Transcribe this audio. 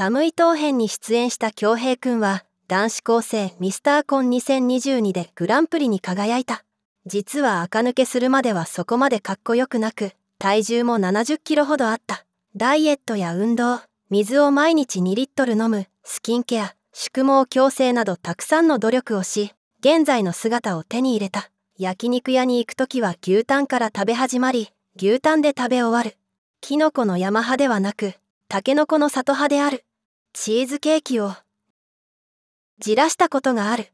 寒い当編に出演した恭平くんは、男子高生ミスターコン2022でグランプリに輝いた。実は垢抜けするまではそこまでかっこよくなく、体重も70キロほどあった。ダイエットや運動、水を毎日2リットル飲む、スキンケア、宿毛矯正などたくさんの努力をし、現在の姿を手に入れた。焼肉屋に行く時は牛タンから食べ始まり、牛タンで食べ終わる。キノコの山派ではなく、タケノコの里派である。チーズケーキをじらしたことがある。